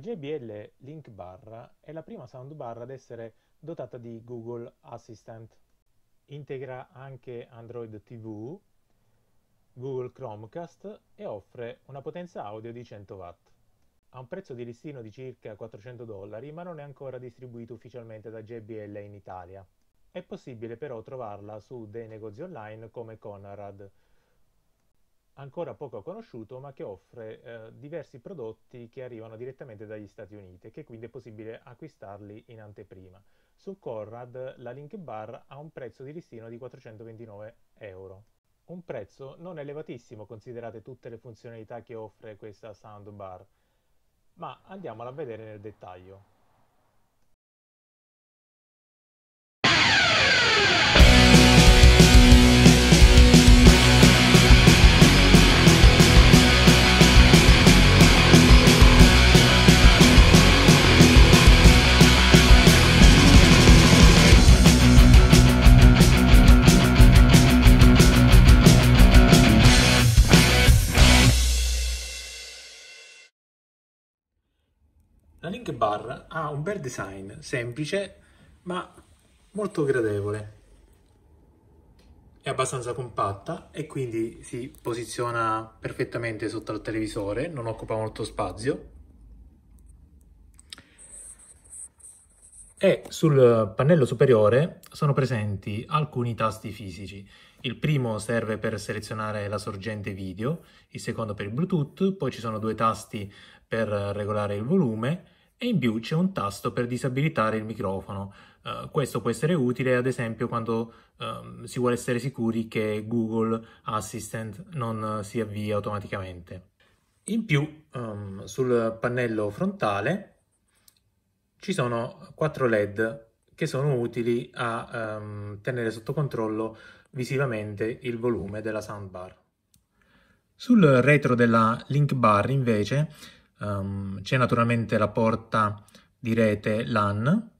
JBL Link Barra è la prima soundbar ad essere dotata di Google Assistant. Integra anche Android TV, Google Chromecast e offre una potenza audio di 100 watt. Ha un prezzo di listino di circa 400 dollari, ma non è ancora distribuito ufficialmente da JBL in Italia. È possibile però trovarla su dei negozi online come Conrad, ancora poco conosciuto ma che offre eh, diversi prodotti che arrivano direttamente dagli Stati Uniti e che quindi è possibile acquistarli in anteprima. Su Conrad la Link Bar ha un prezzo di listino di 429 euro. Un prezzo non elevatissimo considerate tutte le funzionalità che offre questa soundbar, ma andiamola a vedere nel dettaglio. La Link Bar ha un bel design, semplice, ma molto gradevole. È abbastanza compatta e quindi si posiziona perfettamente sotto al televisore, non occupa molto spazio. e sul pannello superiore sono presenti alcuni tasti fisici. Il primo serve per selezionare la sorgente video, il secondo per il Bluetooth, poi ci sono due tasti per regolare il volume e in più c'è un tasto per disabilitare il microfono. Uh, questo può essere utile ad esempio quando um, si vuole essere sicuri che Google Assistant non uh, si avvia automaticamente. In più um, sul pannello frontale ci sono quattro LED che sono utili a um, tenere sotto controllo visivamente il volume della soundbar. Sul retro della link bar invece um, c'è naturalmente la porta di rete LAN,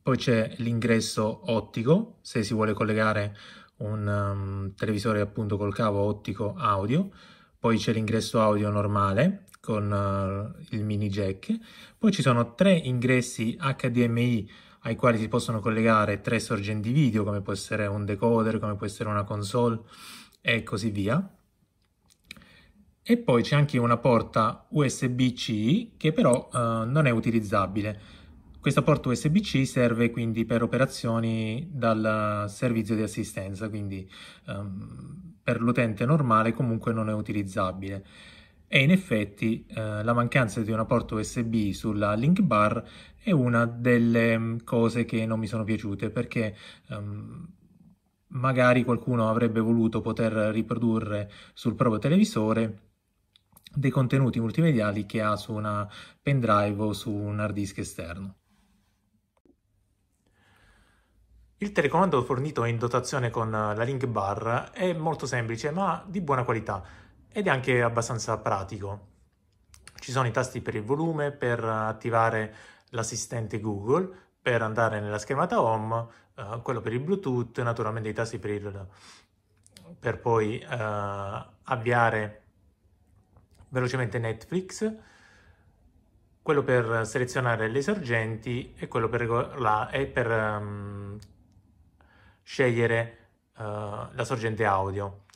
poi c'è l'ingresso ottico se si vuole collegare un um, televisore appunto col cavo ottico audio, poi c'è l'ingresso audio normale con uh, il mini jack. Poi ci sono tre ingressi HDMI ai quali si possono collegare tre sorgenti video, come può essere un decoder, come può essere una console e così via. E poi c'è anche una porta USB-C che però uh, non è utilizzabile. Questa porta USB-C serve quindi per operazioni dal servizio di assistenza, quindi um, per l'utente normale comunque non è utilizzabile e in effetti eh, la mancanza di una porta USB sulla link bar è una delle mm, cose che non mi sono piaciute perché um, magari qualcuno avrebbe voluto poter riprodurre sul proprio televisore dei contenuti multimediali che ha su una pendrive o su un hard disk esterno. Il telecomando fornito in dotazione con eh, la link bar è molto semplice ma di buona qualità ed è anche abbastanza pratico. Ci sono i tasti per il volume, per attivare l'assistente Google, per andare nella schermata home, eh, quello per il Bluetooth, naturalmente i tasti per, il, per poi eh, avviare velocemente Netflix, quello per selezionare le sorgenti e quello per, la, e per um, scegliere uh, la sorgente audio.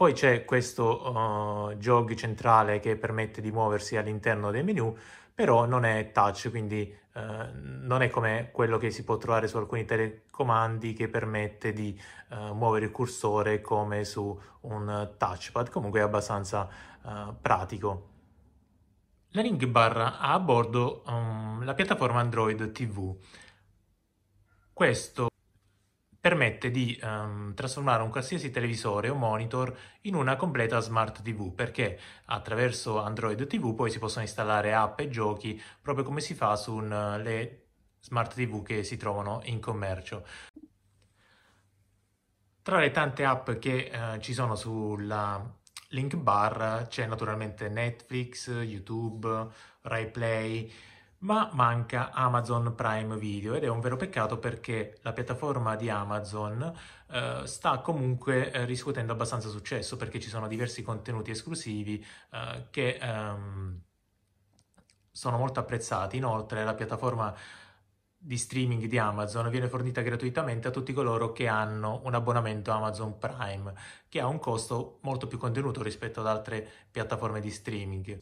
Poi c'è questo uh, jog centrale che permette di muoversi all'interno dei menu, però non è touch, quindi uh, non è come quello che si può trovare su alcuni telecomandi che permette di uh, muovere il cursore come su un touchpad, comunque è abbastanza pratico. La Ring Bar ha a bordo um, la piattaforma Android TV. Questo permette di um, trasformare un qualsiasi televisore o monitor in una completa smart TV perché attraverso Android TV poi si possono installare app e giochi proprio come si fa sulle smart TV che si trovano in commercio. Tra le tante app che eh, ci sono sulla link bar c'è naturalmente Netflix, YouTube, RaiPlay, ma manca Amazon Prime Video ed è un vero peccato perché la piattaforma di Amazon eh, sta comunque eh, riscuotendo abbastanza successo perché ci sono diversi contenuti esclusivi eh, che ehm, sono molto apprezzati. Inoltre la piattaforma di streaming di Amazon viene fornita gratuitamente a tutti coloro che hanno un abbonamento Amazon Prime, che ha un costo molto più contenuto rispetto ad altre piattaforme di streaming.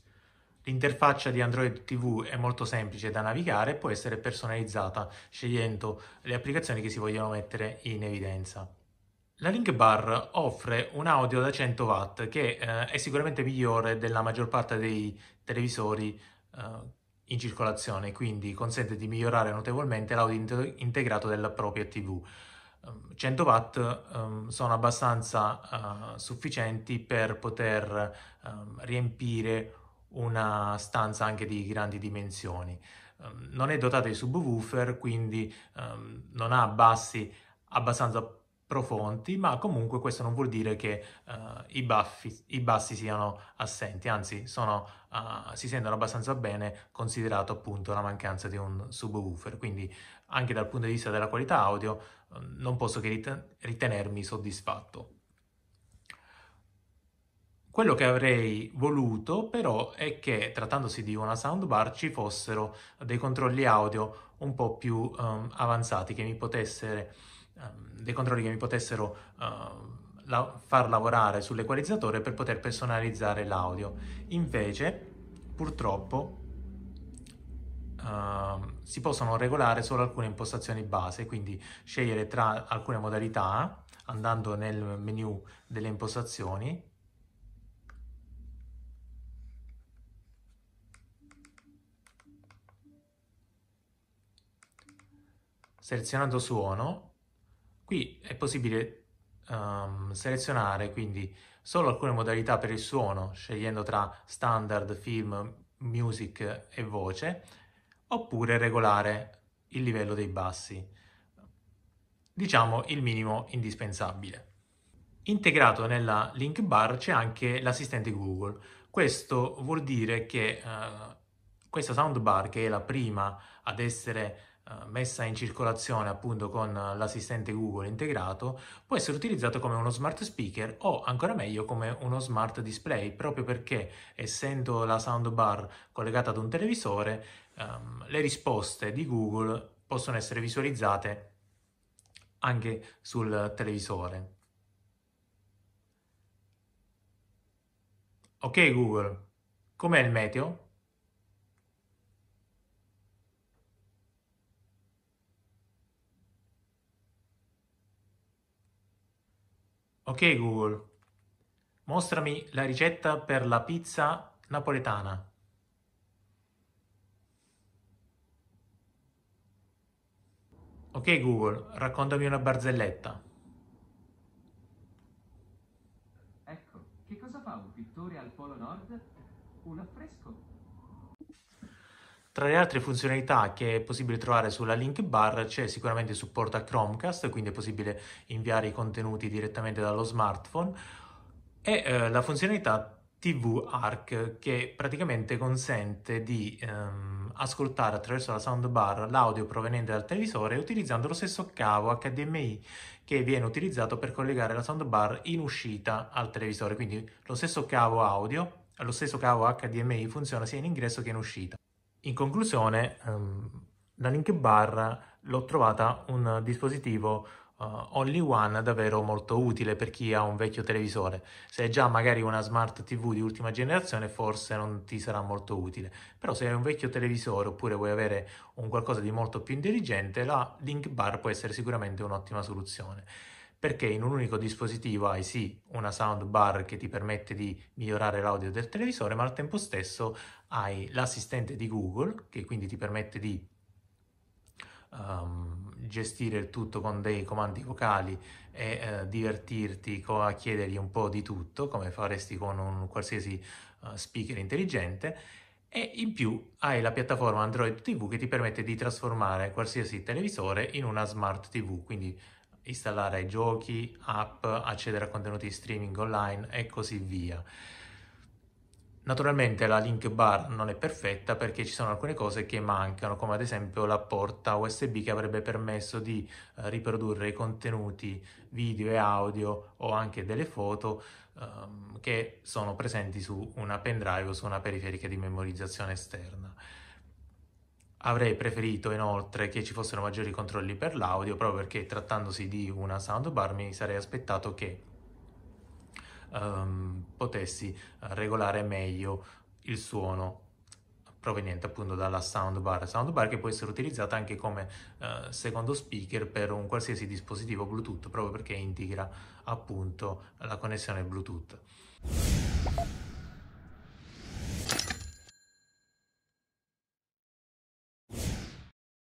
L'interfaccia di Android TV è molto semplice da navigare e può essere personalizzata scegliendo le applicazioni che si vogliono mettere in evidenza. La Link Bar offre un audio da 100 watt che eh, è sicuramente migliore della maggior parte dei televisori eh, in circolazione, quindi consente di migliorare notevolmente l'audio integrato della propria TV. 100 ehm, watt um, sono abbastanza uh, sufficienti per poter um, riempire una stanza anche di grandi dimensioni. Ehm, non è dotata di subwoofer, quindi ehm, non ha bassi abbastanza profondi, ma comunque questo non vuol dire che uh, i, baffi, i, bassi siano assenti, anzi sono, uh, si sentono abbastanza bene considerato appunto la mancanza di un subwoofer, quindi anche dal punto di vista della qualità audio uh, non posso che ritenermi soddisfatto. Quello che avrei voluto però è che trattandosi di una soundbar ci fossero dei controlli audio un po' più um, avanzati, che mi potessero, um, ehm, dei controlli che mi potessero uh, la far lavorare sull'equalizzatore per poter personalizzare l'audio. Invece, purtroppo, uh, si possono regolare solo alcune impostazioni base, quindi scegliere tra alcune modalità andando nel menu delle impostazioni selezionando suono, qui è possibile um, selezionare quindi solo alcune modalità per il suono, scegliendo tra standard, film, music e voce, oppure regolare il livello dei bassi, diciamo il minimo indispensabile. Integrato nella link bar c'è anche l'assistente Google. Questo vuol dire che uh, questa soundbar, che è la prima ad essere eh, messa in circolazione appunto con l'assistente Google integrato, può essere utilizzato come uno smart speaker o ancora meglio come uno smart display, proprio perché essendo la soundbar collegata ad un televisore, um, le risposte di Google possono essere visualizzate anche sul televisore. Ok Google, com'è il meteo? Ok Google, mostrami la ricetta per la pizza napoletana. Ok Google, raccontami una barzelletta. Ecco, che cosa fa un pittore al Polo Nord? Un affresco. Tra le altre funzionalità che è possibile trovare sulla link bar c'è sicuramente il supporto a Chromecast, quindi è possibile inviare i contenuti direttamente dallo smartphone, e eh, la funzionalità TV Arc che praticamente consente di ehm, ascoltare attraverso la soundbar l'audio proveniente dal televisore utilizzando lo stesso cavo HDMI che viene utilizzato per collegare la soundbar in uscita al televisore, quindi lo stesso cavo audio, lo stesso cavo HDMI funziona sia in ingresso che in uscita. In conclusione, um, la Link Bar l'ho trovata un dispositivo uh, only one davvero molto utile per chi ha un vecchio televisore. Se hai già magari una smart TV di ultima generazione forse non ti sarà molto utile, però se hai un vecchio televisore oppure vuoi avere un qualcosa di molto più intelligente, la Link Bar può essere sicuramente un'ottima soluzione perché in un unico dispositivo hai sì una soundbar che ti permette di migliorare l'audio del televisore, ma al tempo stesso hai l'assistente di Google che quindi ti permette di um, gestire il tutto con dei comandi vocali e uh, divertirti a chiedergli un po' di tutto, come faresti con un qualsiasi uh, speaker intelligente. E in più hai la piattaforma Android TV che ti permette di trasformare qualsiasi televisore in una smart TV, quindi installare giochi, app, accedere a contenuti streaming online e così via. Naturalmente la link bar non è perfetta perché ci sono alcune cose che mancano, come ad esempio la porta USB che avrebbe permesso di eh, riprodurre i contenuti video e audio o anche delle foto ehm, che sono presenti su una pendrive o su una periferica di memorizzazione esterna. Avrei preferito inoltre che ci fossero maggiori controlli per l'audio, proprio perché trattandosi di una soundbar mi sarei aspettato che um, potessi eh, regolare meglio il suono proveniente appunto dalla soundbar, soundbar che può essere utilizzata anche come uh, secondo speaker per un qualsiasi dispositivo Bluetooth, proprio perché integra appunto la connessione Bluetooth.